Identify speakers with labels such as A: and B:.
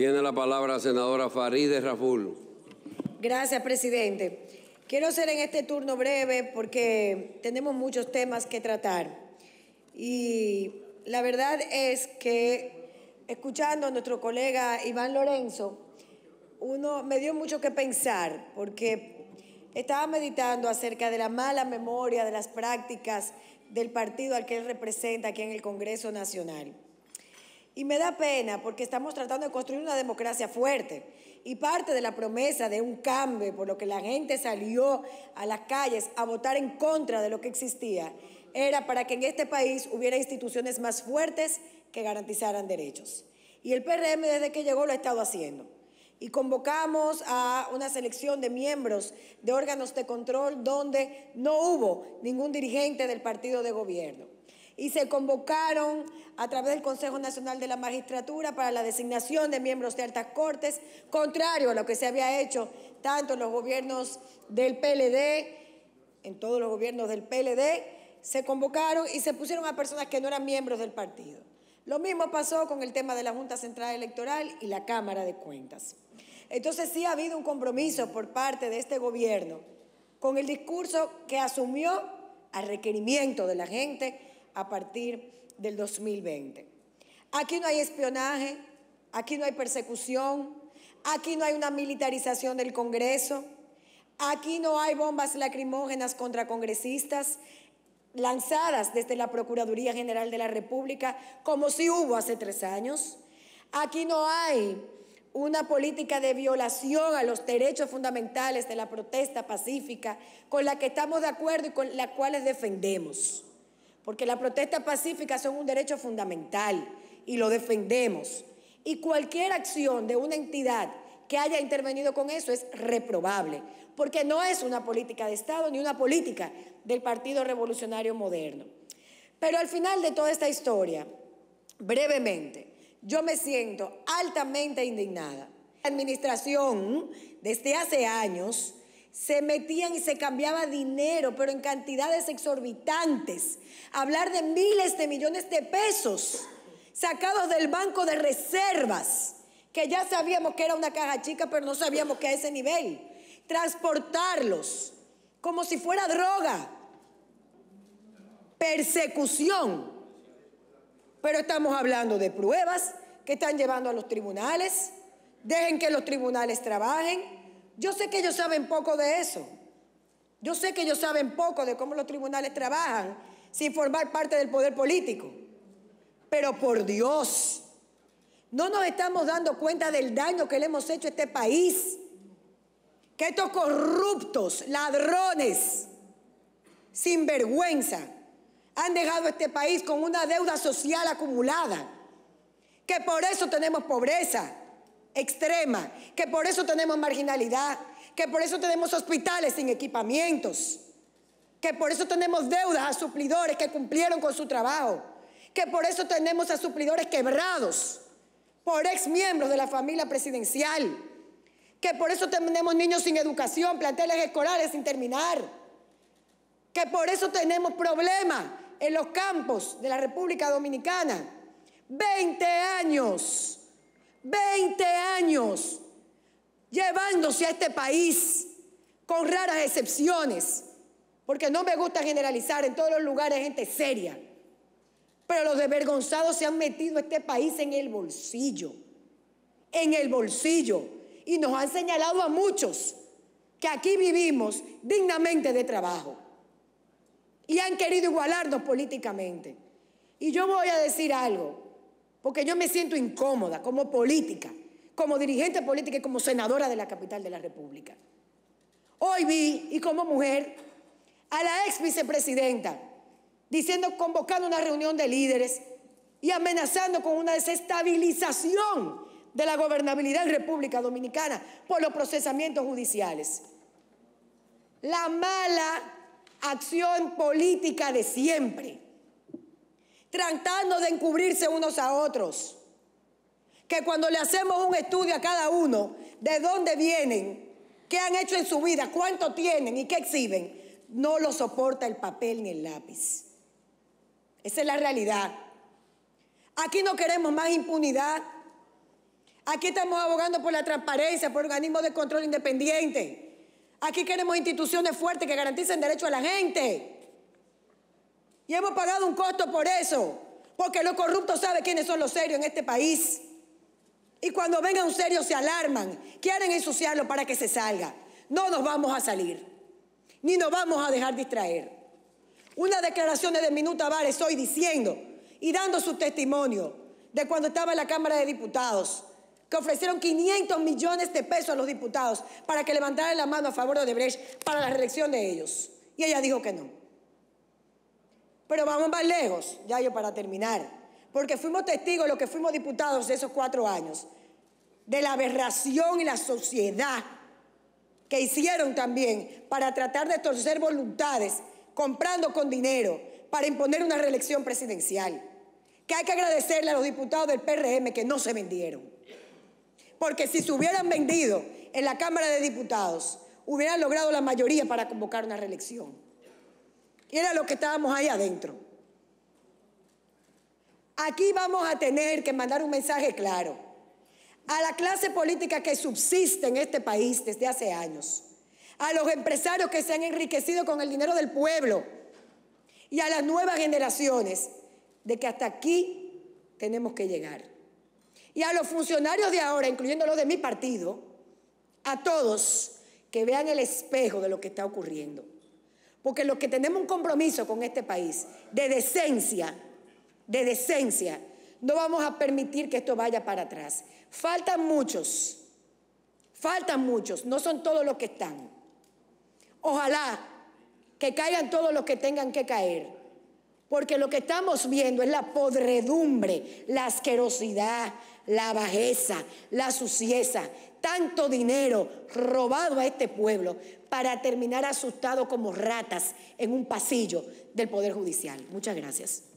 A: Tiene la palabra la senadora Faride Raful. Gracias, presidente. Quiero ser en este turno breve porque tenemos muchos temas que tratar. Y la verdad es que escuchando a nuestro colega Iván Lorenzo, uno me dio mucho que pensar porque estaba meditando acerca de la mala memoria de las prácticas del partido al que él representa aquí en el Congreso Nacional. Y me da pena porque estamos tratando de construir una democracia fuerte. Y parte de la promesa de un cambio, por lo que la gente salió a las calles a votar en contra de lo que existía, era para que en este país hubiera instituciones más fuertes que garantizaran derechos. Y el PRM desde que llegó lo ha estado haciendo. Y convocamos a una selección de miembros de órganos de control donde no hubo ningún dirigente del partido de gobierno y se convocaron a través del Consejo Nacional de la Magistratura para la designación de miembros de altas cortes, contrario a lo que se había hecho tanto en los gobiernos del PLD, en todos los gobiernos del PLD, se convocaron y se pusieron a personas que no eran miembros del partido. Lo mismo pasó con el tema de la Junta Central Electoral y la Cámara de Cuentas. Entonces sí ha habido un compromiso por parte de este gobierno con el discurso que asumió a requerimiento de la gente a partir del 2020. Aquí no hay espionaje, aquí no hay persecución, aquí no hay una militarización del Congreso, aquí no hay bombas lacrimógenas contra congresistas lanzadas desde la Procuraduría General de la República como si hubo hace tres años. Aquí no hay una política de violación a los derechos fundamentales de la protesta pacífica con la que estamos de acuerdo y con la cual defendemos porque las protestas pacíficas son un derecho fundamental y lo defendemos. Y cualquier acción de una entidad que haya intervenido con eso es reprobable, porque no es una política de Estado ni una política del Partido Revolucionario Moderno. Pero al final de toda esta historia, brevemente, yo me siento altamente indignada. La administración, desde hace años, se metían y se cambiaba dinero, pero en cantidades exorbitantes. Hablar de miles de millones de pesos sacados del banco de reservas, que ya sabíamos que era una caja chica, pero no sabíamos que a ese nivel. Transportarlos como si fuera droga. Persecución. Pero estamos hablando de pruebas que están llevando a los tribunales. Dejen que los tribunales trabajen yo sé que ellos saben poco de eso. Yo sé que ellos saben poco de cómo los tribunales trabajan sin formar parte del poder político. Pero por Dios, no nos estamos dando cuenta del daño que le hemos hecho a este país. Que estos corruptos, ladrones, sin vergüenza han dejado este país con una deuda social acumulada. Que por eso tenemos pobreza extrema, que por eso tenemos marginalidad, que por eso tenemos hospitales sin equipamientos, que por eso tenemos deudas a suplidores que cumplieron con su trabajo, que por eso tenemos a suplidores quebrados por exmiembros de la familia presidencial, que por eso tenemos niños sin educación, planteles escolares sin terminar, que por eso tenemos problemas en los campos de la República Dominicana. 20 años 20 años llevándose a este país, con raras excepciones, porque no me gusta generalizar, en todos los lugares hay gente seria, pero los desvergonzados se han metido a este país en el bolsillo, en el bolsillo, y nos han señalado a muchos que aquí vivimos dignamente de trabajo y han querido igualarnos políticamente. Y yo voy a decir algo, porque yo me siento incómoda como política, como dirigente política y como senadora de la capital de la República. Hoy vi, y como mujer, a la ex vicepresidenta diciendo, convocando una reunión de líderes y amenazando con una desestabilización de la gobernabilidad en República Dominicana por los procesamientos judiciales. La mala acción política de siempre tratando de encubrirse unos a otros. Que cuando le hacemos un estudio a cada uno de dónde vienen, qué han hecho en su vida, cuánto tienen y qué exhiben, no lo soporta el papel ni el lápiz. Esa es la realidad. Aquí no queremos más impunidad. Aquí estamos abogando por la transparencia, por organismos de control independiente. Aquí queremos instituciones fuertes que garanticen derecho a la gente. Y hemos pagado un costo por eso, porque los corruptos saben quiénes son los serios en este país. Y cuando venga un serio se alarman, quieren ensuciarlo para que se salga. No nos vamos a salir, ni nos vamos a dejar distraer. Una declaración de Minuta Vares hoy diciendo y dando su testimonio de cuando estaba en la Cámara de Diputados, que ofrecieron 500 millones de pesos a los diputados para que levantaran la mano a favor de Odebrecht para la reelección de ellos. Y ella dijo que no. Pero vamos más lejos, ya yo para terminar, porque fuimos testigos, los que fuimos diputados de esos cuatro años, de la aberración en la sociedad que hicieron también para tratar de torcer voluntades, comprando con dinero para imponer una reelección presidencial. Que hay que agradecerle a los diputados del PRM que no se vendieron. Porque si se hubieran vendido en la Cámara de Diputados, hubieran logrado la mayoría para convocar una reelección. Y era lo que estábamos ahí adentro. Aquí vamos a tener que mandar un mensaje claro a la clase política que subsiste en este país desde hace años, a los empresarios que se han enriquecido con el dinero del pueblo y a las nuevas generaciones de que hasta aquí tenemos que llegar. Y a los funcionarios de ahora, incluyendo los de mi partido, a todos que vean el espejo de lo que está ocurriendo. Porque los que tenemos un compromiso con este país de decencia, de decencia, no vamos a permitir que esto vaya para atrás. Faltan muchos, faltan muchos, no son todos los que están. Ojalá que caigan todos los que tengan que caer, porque lo que estamos viendo es la podredumbre, la asquerosidad, la bajeza, la suciedad tanto dinero robado a este pueblo para terminar asustado como ratas en un pasillo del Poder Judicial. Muchas gracias.